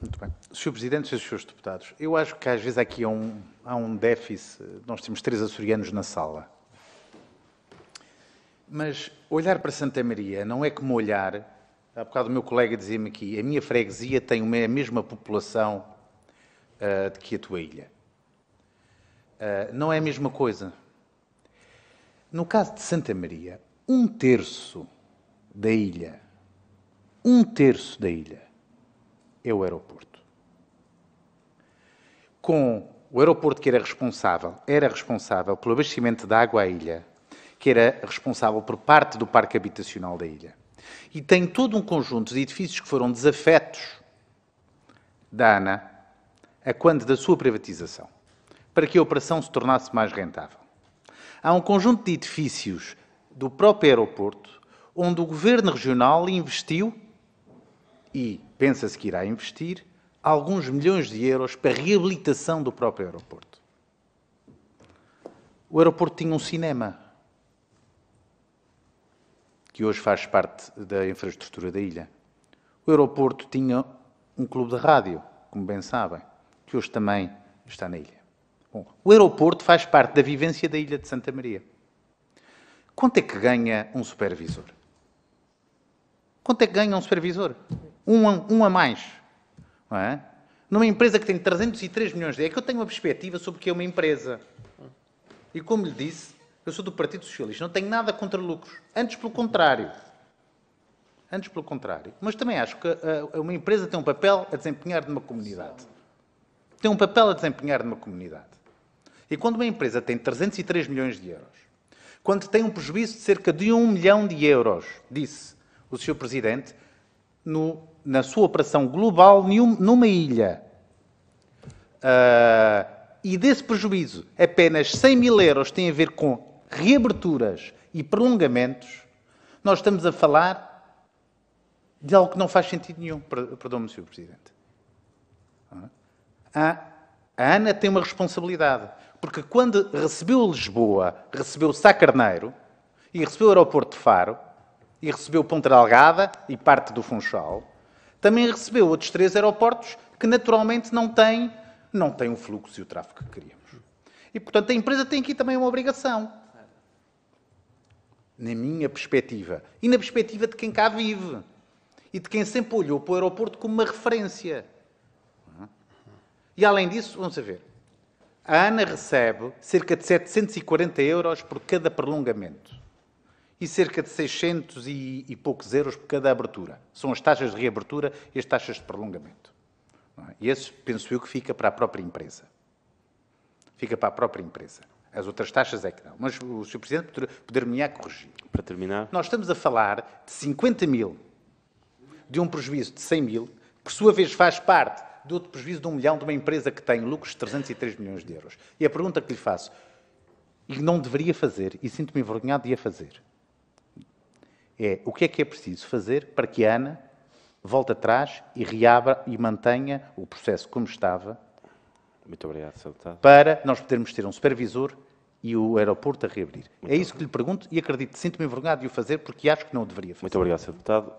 Muito bem. Sr. Presidente, Srs. Deputados, eu acho que às vezes aqui há um, há um déficit. Nós temos três açorianos na sala. Mas olhar para Santa Maria não é como olhar. Há bocado o meu colega dizia-me aqui: a minha freguesia tem a mesma população uh, de que a tua ilha. Uh, não é a mesma coisa. No caso de Santa Maria, um terço da ilha, um terço da ilha é o aeroporto. Com o aeroporto que era responsável, era responsável pelo abastecimento de água à ilha, que era responsável por parte do parque habitacional da ilha. E tem todo um conjunto de edifícios que foram desafetos da ANA a quando da sua privatização, para que a operação se tornasse mais rentável. Há um conjunto de edifícios do próprio aeroporto onde o governo regional investiu e pensa-se que irá investir alguns milhões de euros para a reabilitação do próprio aeroporto. O aeroporto tinha um cinema, que hoje faz parte da infraestrutura da ilha. O aeroporto tinha um clube de rádio, como bem sabem, que hoje também está na ilha. Bom, o aeroporto faz parte da vivência da ilha de Santa Maria. Quanto é que ganha um supervisor? Quanto é que ganha um supervisor? Um a, um a mais. Não é? Numa empresa que tem 303 milhões de euros, é que eu tenho uma perspectiva sobre o que é uma empresa. E como lhe disse, eu sou do Partido Socialista, não tenho nada contra lucros. Antes pelo contrário. Antes pelo contrário. Mas também acho que eh, eh, uma empresa tem um papel a desempenhar numa comunidade. Tem um papel a desempenhar numa comunidade. E quando uma empresa tem 303 milhões de euros, quando tem um prejuízo de cerca de 1 milhão de euros, disse o Sr. Presidente no na sua operação global numa ilha. Uh, e desse prejuízo, apenas 100 mil euros tem a ver com reaberturas e prolongamentos. Nós estamos a falar de algo que não faz sentido nenhum. Perdão-me, Sr. Presidente. A, ah, a ANA tem uma responsabilidade, porque quando recebeu Lisboa, recebeu Sá Carneiro, e recebeu o aeroporto de Faro, e recebeu Ponta Delgada e parte do Funchal, também recebeu outros três aeroportos que naturalmente não têm, não têm o fluxo e o tráfego que queríamos. E, portanto, a empresa tem aqui também uma obrigação. Na minha perspectiva. E na perspectiva de quem cá vive. E de quem sempre olhou para o aeroporto como uma referência. E, além disso, vamos a ver. A ANA recebe cerca de 740 euros por cada prolongamento e cerca de 600 e, e, poucos euros por cada abertura. São as taxas de reabertura e as taxas de prolongamento. É? E esse, penso eu, que fica para a própria empresa. Fica para a própria empresa. As outras taxas é que não. Mas o Sr. Presidente poder-me-á corrigir. Para terminar. Nós estamos a falar de 50 mil, de um prejuízo de 100 mil, que por sua vez faz parte de outro prejuízo de um milhão de uma empresa que tem lucros de 303 milhões de euros. E a pergunta que lhe faço, e não deveria fazer, e sinto-me envergonhado de a fazer, é o que é que é preciso fazer para que a ANA volte atrás e reabra e mantenha o processo como estava. Muito obrigado, Sr. Deputado. Para nós podermos ter um supervisor e o aeroporto a reabrir. Muito é isso que lhe pergunto e acredito, sinto-me envergonhado de o fazer porque acho que não o deveria fazer. Muito obrigado, Sr. Deputado.